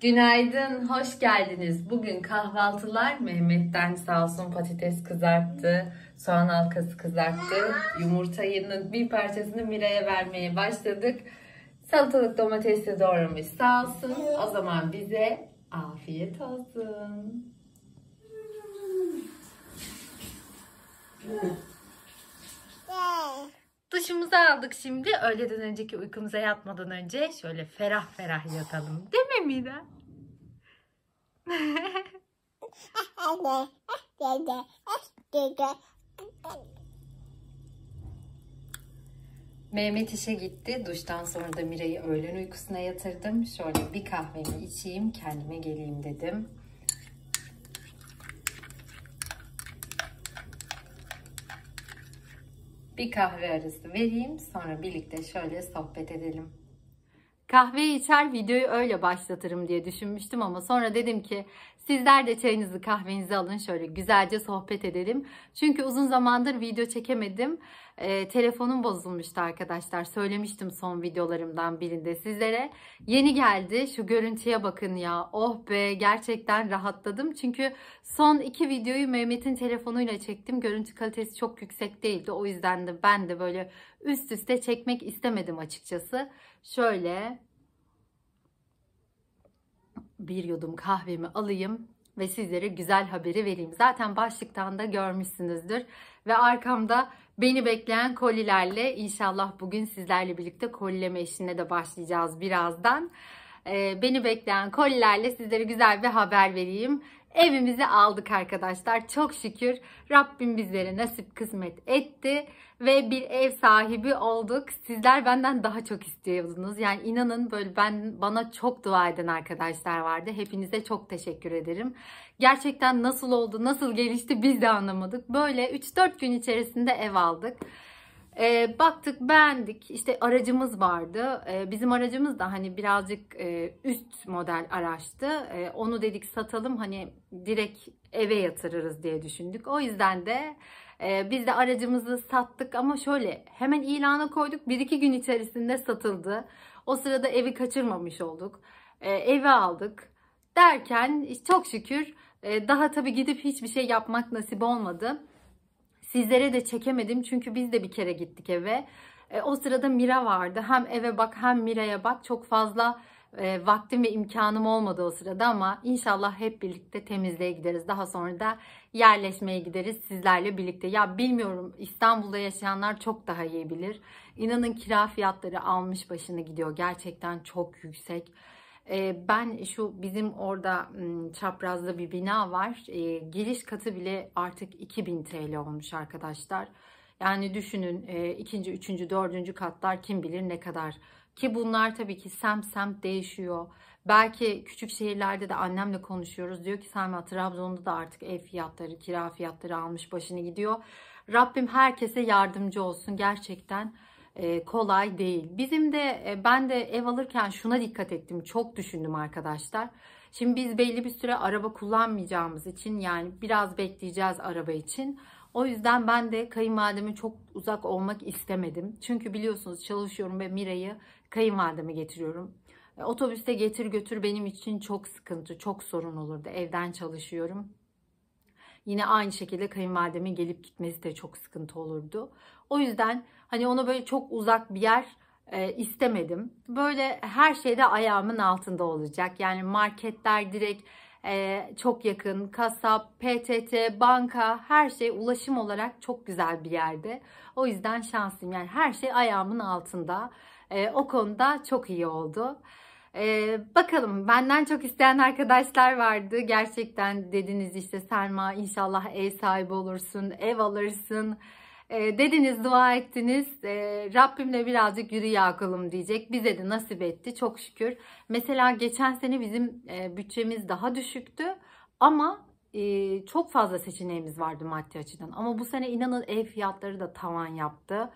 Günaydın, hoş geldiniz. Bugün kahvaltılar Mehmet'ten sağ olsun patates kızarttı, soğan halkası kızarttı. Yumurtayının bir parçasını Mira'ya vermeye başladık. Salatalık domatesi doğramış sağ olsun. O zaman bize afiyet olsun. Yeah. Duşumuzu aldık şimdi. Öğleden önceki uykumuza yatmadan önce şöyle ferah ferah yatalım. Değil mi Mira? Mehmet işe gitti. Duştan sonra da Mira'yı öğlen uykusuna yatırdım. Şöyle bir kahvemi içeyim, kendime geleyim dedim. Bir kahve arası vereyim sonra birlikte şöyle sohbet edelim. Kahve içer videoyu öyle başlatırım diye düşünmüştüm ama sonra dedim ki Sizler de çayınızı kahvenizi alın şöyle güzelce sohbet edelim. Çünkü uzun zamandır video çekemedim. E, telefonum bozulmuştu arkadaşlar. Söylemiştim son videolarımdan birinde sizlere. Yeni geldi. Şu görüntüye bakın ya. Oh be gerçekten rahatladım. Çünkü son iki videoyu Mehmet'in telefonuyla çektim. Görüntü kalitesi çok yüksek değildi. O yüzden de ben de böyle üst üste çekmek istemedim açıkçası. Şöyle bir yudum kahvemi alayım ve sizlere güzel haberi vereyim. Zaten başlıktan da görmüşsünüzdür ve arkamda beni bekleyen kolilerle inşallah bugün sizlerle birlikte kolileme işine de başlayacağız birazdan. Ee, beni bekleyen kolilerle sizlere güzel bir haber vereyim evimizi aldık arkadaşlar. Çok şükür Rabbim bizlere nasip kısmet etti ve bir ev sahibi olduk. Sizler benden daha çok istiyordunuz. Yani inanın böyle ben bana çok dua eden arkadaşlar vardı. Hepinize çok teşekkür ederim. Gerçekten nasıl oldu, nasıl gelişti biz de anlamadık. Böyle 3-4 gün içerisinde ev aldık. E, baktık beğendik işte aracımız vardı e, bizim aracımız da hani birazcık e, üst model araçtı e, onu dedik satalım hani direkt eve yatırırız diye düşündük o yüzden de e, biz de aracımızı sattık ama şöyle hemen ilana koyduk bir iki gün içerisinde satıldı o sırada evi kaçırmamış olduk e, evi aldık derken çok şükür e, daha tabii gidip hiçbir şey yapmak nasip olmadı Sizlere de çekemedim çünkü biz de bir kere gittik eve. E, o sırada Mira vardı. Hem eve bak hem Mira'ya bak. Çok fazla e, vaktim ve imkanım olmadı o sırada ama inşallah hep birlikte temizliğe gideriz. Daha sonra da yerleşmeye gideriz sizlerle birlikte. Ya bilmiyorum İstanbul'da yaşayanlar çok daha iyi bilir. İnanın kira fiyatları almış başını gidiyor. Gerçekten çok yüksek. Ee, ben şu bizim orada çaprazda bir bina var. Ee, giriş katı bile artık 2000 TL olmuş arkadaşlar. Yani düşünün e, ikinci, üçüncü, dördüncü katlar kim bilir ne kadar. Ki bunlar tabii ki semt semt değişiyor. Belki küçük şehirlerde de annemle konuşuyoruz. Diyor ki Selma Trabzon'da da artık ev fiyatları, kira fiyatları almış başını gidiyor. Rabbim herkese yardımcı olsun gerçekten. E, kolay değil. Bizim de e, ben de ev alırken şuna dikkat ettim. Çok düşündüm arkadaşlar. Şimdi biz belli bir süre araba kullanmayacağımız için yani biraz bekleyeceğiz araba için. O yüzden ben de kayınvalideme çok uzak olmak istemedim. Çünkü biliyorsunuz çalışıyorum ve Mira'yı kayınvalideme getiriyorum. E, otobüste getir götür benim için çok sıkıntı, çok sorun olurdu. Evden çalışıyorum. Yine aynı şekilde kayınvalidemin gelip gitmesi de çok sıkıntı olurdu. O yüzden hani ona böyle çok uzak bir yer e, istemedim. Böyle her şey de ayağımın altında olacak. Yani marketler direkt e, çok yakın, kasap, PTT, banka her şey ulaşım olarak çok güzel bir yerde. O yüzden şanslıyım. Yani her şey ayağımın altında. E, o konuda çok iyi oldu. Ee, bakalım benden çok isteyen arkadaşlar vardı. Gerçekten dediniz işte Selma inşallah ev sahibi olursun, ev alırsın. Ee, dediniz dua ettiniz. Ee, Rabbimle birazcık yürü yakalım diyecek. Bize de nasip etti çok şükür. Mesela geçen sene bizim e, bütçemiz daha düşüktü. Ama e, çok fazla seçeneğimiz vardı maddi açıdan. Ama bu sene inanın ev fiyatları da tavan yaptı.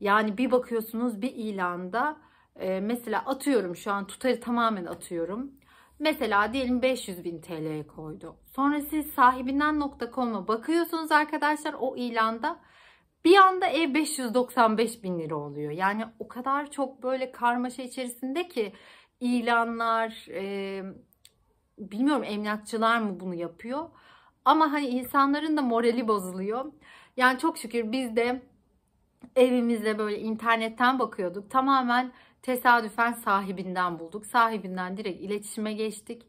Yani bir bakıyorsunuz bir ilanda e, mesela atıyorum şu an tutarı tamamen atıyorum. Mesela diyelim 500 bin TL'ye koydu. Sonra siz sahibinden.com'a bakıyorsunuz arkadaşlar o ilanda. Bir anda ev 595 bin lira oluyor. Yani o kadar çok böyle karmaşa içerisinde ki ilanlar, e, bilmiyorum emlakçılar mı bunu yapıyor. Ama hani insanların da morali bozuluyor. Yani çok şükür biz de evimizde böyle internetten bakıyorduk. Tamamen Tesadüfen sahibinden bulduk. Sahibinden direkt iletişime geçtik.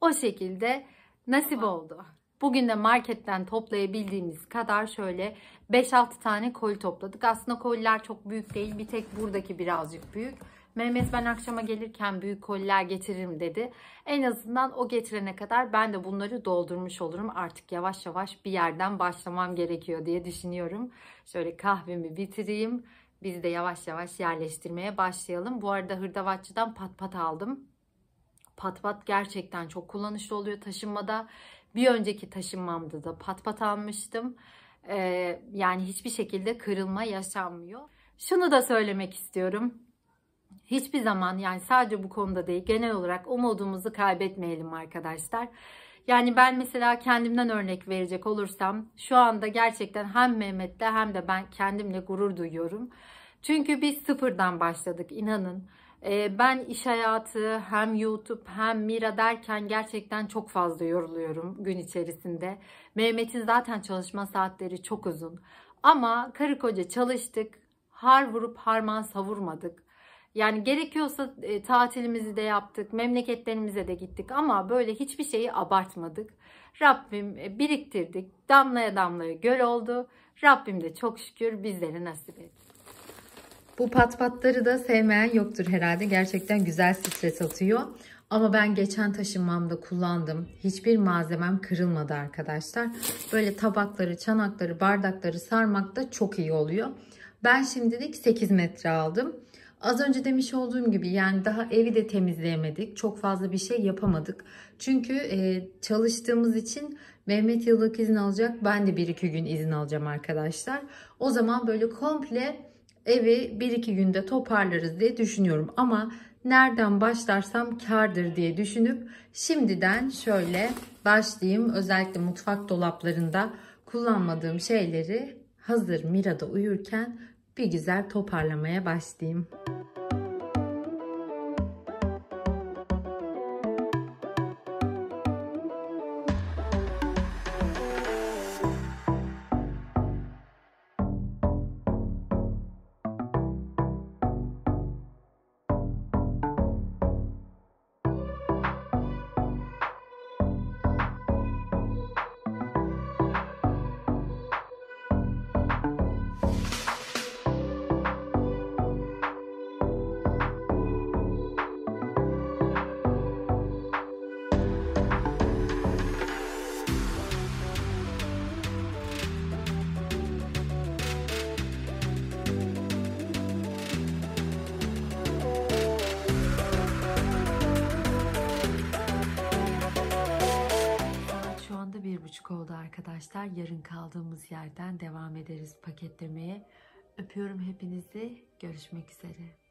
O şekilde nasip tamam. oldu. Bugün de marketten toplayabildiğimiz kadar şöyle 5-6 tane koli topladık. Aslında koliler çok büyük değil. Bir tek buradaki birazcık büyük. Mehmet ben akşama gelirken büyük koliler getiririm dedi. En azından o getirene kadar ben de bunları doldurmuş olurum. Artık yavaş yavaş bir yerden başlamam gerekiyor diye düşünüyorum. Şöyle kahvemi bitireyim biz de yavaş yavaş yerleştirmeye başlayalım. Bu arada hırdavatçıdan pat pat aldım. Pat pat gerçekten çok kullanışlı oluyor taşınmada. Bir önceki taşınmamda da pat pat almıştım. Ee, yani hiçbir şekilde kırılma yaşanmıyor. Şunu da söylemek istiyorum. Hiçbir zaman yani sadece bu konuda değil genel olarak umudumuzu kaybetmeyelim arkadaşlar. Yani ben mesela kendimden örnek verecek olursam şu anda gerçekten hem Mehmet'le hem de ben kendimle gurur duyuyorum. Çünkü biz sıfırdan başladık inanın. Ee, ben iş hayatı hem YouTube hem Mira derken gerçekten çok fazla yoruluyorum gün içerisinde. Mehmet'in zaten çalışma saatleri çok uzun. Ama karı koca çalıştık, har vurup harman savurmadık. Yani gerekiyorsa e, tatilimizi de yaptık, memleketlerimize de gittik ama böyle hiçbir şeyi abartmadık. Rabbim e, biriktirdik, damlaya damlaya göl oldu. Rabbim de çok şükür bizleri nasip etti. Bu patpatları da sevmeyen yoktur herhalde. Gerçekten güzel stres atıyor. Ama ben geçen taşınmamda kullandım. Hiçbir malzemem kırılmadı arkadaşlar. Böyle tabakları, çanakları, bardakları sarmak da çok iyi oluyor. Ben şimdilik 8 metre aldım. Az önce demiş olduğum gibi yani daha evi de temizleyemedik. Çok fazla bir şey yapamadık. Çünkü e, çalıştığımız için Mehmet yıllık izin alacak. Ben de bir iki gün izin alacağım arkadaşlar. O zaman böyle komple evi bir iki günde toparlarız diye düşünüyorum. Ama nereden başlarsam kardır diye düşünüp şimdiden şöyle başlayayım. Özellikle mutfak dolaplarında kullanmadığım şeyleri hazır Mira'da uyurken bir güzel toparlamaya başlayayım. arkadaşlar. Yarın kaldığımız yerden devam ederiz paketlemeye. Öpüyorum hepinizi. Görüşmek üzere.